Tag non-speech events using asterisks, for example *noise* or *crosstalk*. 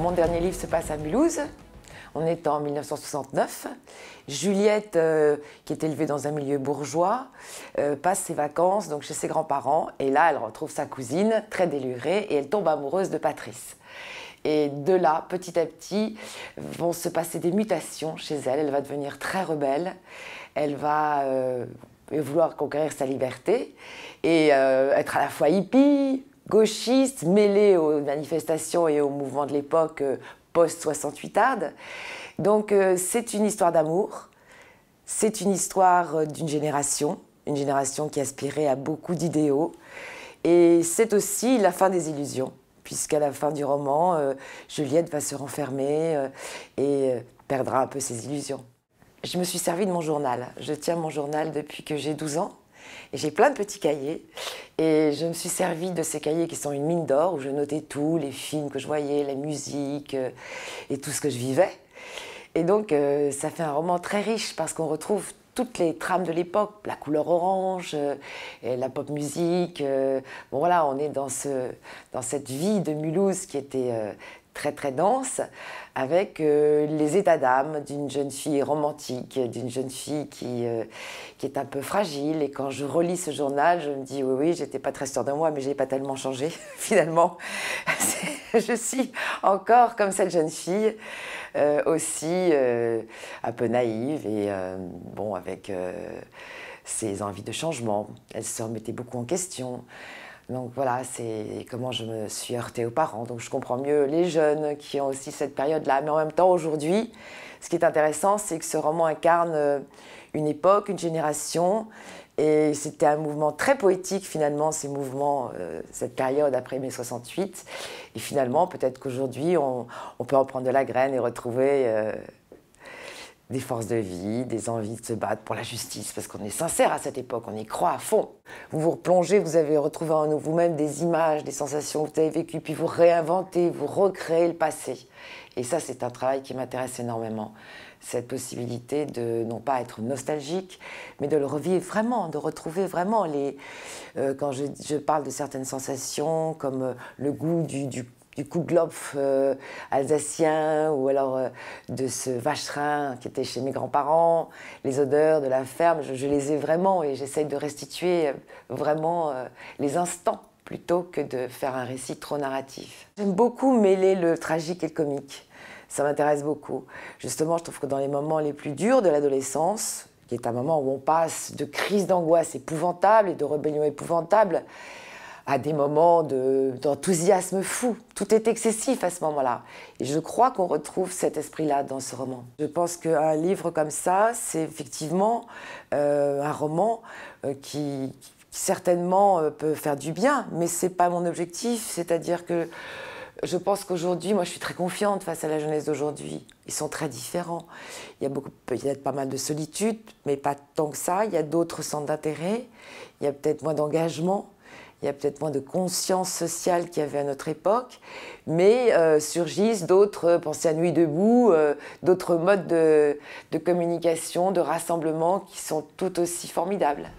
Mon dernier livre se passe à Mulhouse. On est en 1969. Juliette, euh, qui est élevée dans un milieu bourgeois, euh, passe ses vacances donc chez ses grands-parents et là, elle retrouve sa cousine très délurée et elle tombe amoureuse de Patrice. Et de là, petit à petit, vont se passer des mutations chez elle. Elle va devenir très rebelle. Elle va euh, vouloir conquérir sa liberté et être à la fois hippie, gauchiste mêlé aux manifestations et aux mouvements de l'époque euh, post-68arde. Donc euh, c'est une histoire d'amour, c'est une histoire euh, d'une génération, une génération qui aspirait à beaucoup d'idéaux, et c'est aussi la fin des illusions, puisqu'à la fin du roman, Juliette va se renfermer et perdra un peu ses illusions. Je me suis servi de mon journal. Je tiens mon journal depuis que j'ai 12 ans j'ai plein de petits cahiers. Et je me suis servi de ces cahiers qui sont une mine d'or, où je notais tout, les films que je voyais, la musique euh, et tout ce que je vivais. Et donc, euh, ça fait un roman très riche parce qu'on retrouve toutes les trames de l'époque, la couleur orange, euh, la pop musique. bon voilà, on est dans, dans cette vie de Mulhouse qui était très très dense, avec euh, les états d'âme d'une jeune fille romantique, d'une jeune fille qui, euh, qui est un peu fragile. Et quand je relis ce journal, je me dis oui, oui, j'étais pas très sûre de moi, mais j'ai pas tellement changé *laughs* finalement. *laughs* je suis encore comme cette jeune fille, euh, aussi un peu naïve et bon, avec ses envies de changement. Elle se remettait beaucoup en question. Donc voilà, c'est comment je me suis heurtée aux parents. Donc je comprends mieux les jeunes qui ont aussi cette période-là. Mais en même temps, aujourd'hui, ce qui est intéressant, c'est que ce roman incarne euh, une époque, une génération. Et c'était un mouvement très poétique finalement, ces mouvements, euh, cette période après mai 68. Et finalement, peut-être qu'aujourd'hui, on, peut en prendre de la graine et retrouver... Euh, des forces de vie, des envies de se battre pour la justice, parce qu'on est sincère à cette époque, on y croit à fond. Vous vous replongez, vous avez retrouvé en vous-même des images, des sensations que vous avez vécues, puis vous réinventez, vous recréez le passé. Et ça, c'est un travail qui m'intéresse énormément. Cette possibilité de, non pas être nostalgique, mais de le revivre vraiment, de retrouver vraiment les. Euh, quand je, parle de certaines sensations, comme euh, le goût du, du du coup euh, alsacien ou alors euh, de ce vacherin qui était chez mes grands-parents, les odeurs de la ferme, je, les ai vraiment et j'essaye de restituer euh, vraiment les instants plutôt que de faire un récit trop narratif. J'aime beaucoup mêler le tragique et le comique, ça m'intéresse beaucoup. Justement, je trouve que dans les moments les plus durs de l'adolescence, qui est un moment où on passe de crises d'angoisse épouvantables et de rébellion épouvantable, à des moments d'enthousiasme fou. Tout est excessif à ce moment-là. Et je crois qu'on retrouve cet esprit-là dans ce roman. Je pense qu'un livre comme ça, c'est effectivement euh, un roman euh, qui, certainement euh, peut faire du bien, mais ce n'est pas mon objectif. C'est-à-dire que je pense qu'aujourd'hui, moi je suis très confiante face à la jeunesse d'aujourd'hui. Ils sont très différents. Il y a peut-être pas mal de solitude, mais pas tant que ça. Il y a d'autres centres d'intérêt. Il y a peut-être moins d'engagement il y a peut-être moins de conscience sociale qu'il y avait à notre époque, mais euh, surgissent d'autres, euh, pensées à Nuit debout, euh, d'autres modes de communication, de rassemblement qui sont tout aussi formidables.